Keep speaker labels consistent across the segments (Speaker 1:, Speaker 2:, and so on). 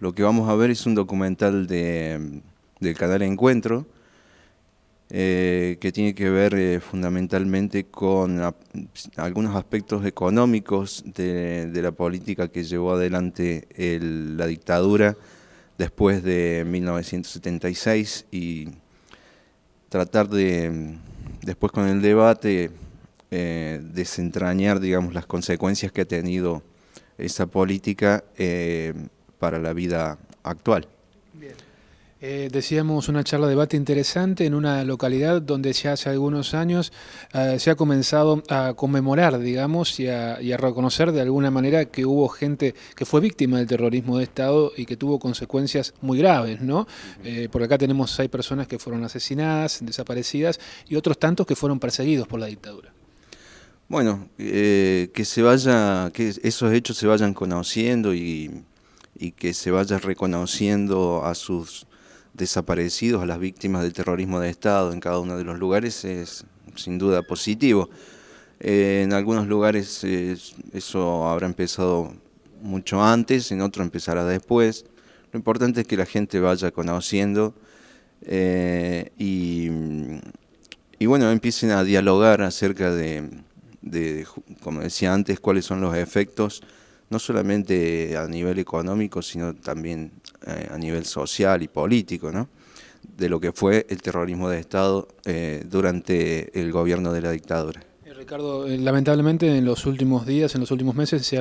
Speaker 1: Lo que vamos a ver es un documental del canal Encuentro, eh, que tiene que ver eh, fundamentalmente con algunos aspectos económicos de, la política que llevó adelante la dictadura después de 1976 y tratar de, después con el debate, eh, desentrañar, digamos, las consecuencias que ha tenido esa política para la vida actual.
Speaker 2: Eh, decíamos una charla de debate interesante en una localidad donde ya hace algunos años eh, se ha comenzado a conmemorar, digamos, y a, reconocer de alguna manera que hubo gente que fue víctima del terrorismo de Estado y que tuvo consecuencias muy graves, ¿no? Eh, por acá tenemos seis personas que fueron asesinadas, desaparecidas y otros tantos que fueron perseguidos por la dictadura.
Speaker 1: Bueno, que se vaya, que esos hechos se vayan conociendo y y que se vaya reconociendo a sus desaparecidos, a las víctimas del terrorismo de Estado en cada uno de los lugares es sin duda positivo. Eh, en algunos lugares eso habrá empezado mucho antes, en otros empezará después. Lo importante es que la gente vaya conociendo eh, y, bueno, empiecen a dialogar acerca de, de, como decía antes, cuáles son los efectos no solamente a nivel económico, sino también eh, a nivel social y político, ¿no? de lo que fue el terrorismo de Estado eh, durante el gobierno de la dictadura.
Speaker 2: Ricardo, eh, lamentablemente en los últimos días, en los últimos meses, se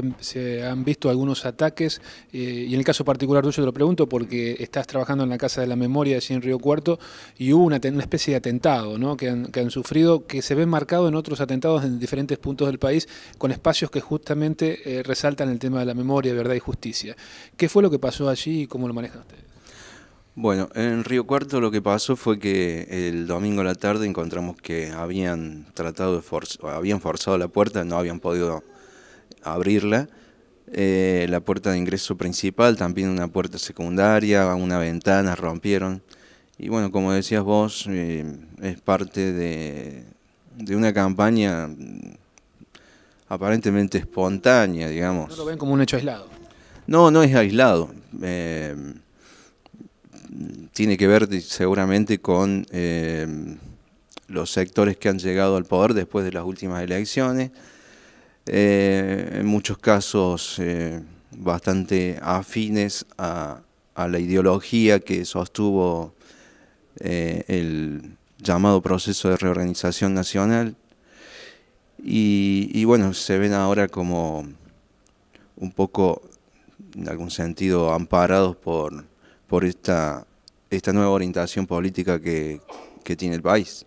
Speaker 2: han, visto algunos ataques, eh, y en el caso particular tuyo te lo pregunto porque estás trabajando en la Casa de la Memoria allí en Río Cuarto y hubo una, una especie de atentado que, han, sufrido, que se ve marcado en otros atentados en diferentes puntos del país, con espacios que justamente eh, resaltan el tema de la memoria, verdad y justicia. ¿Qué fue lo que pasó allí y cómo lo manejan ustedes?
Speaker 1: Bueno, en Río Cuarto lo que pasó fue que el domingo a la tarde encontramos que habían tratado de habían forzado la puerta, no habían podido abrirla. Eh, la puerta de ingreso principal, también una puerta secundaria, una ventana rompieron. Y bueno, como decías vos, eh, es parte de, de una campaña aparentemente espontánea, digamos. No
Speaker 2: lo ven como un hecho aislado.
Speaker 1: No, no es aislado. Eh, tiene que ver seguramente con em, los sectores que han llegado al poder después de las últimas elecciones, eh, en muchos casos eh, bastante afines a, la ideología que sostuvo eh, el llamado proceso de reorganización nacional. Y, y bueno, se ven ahora como un poco, en algún sentido, amparados por, por esta esta nueva orientación política que, que tiene el país.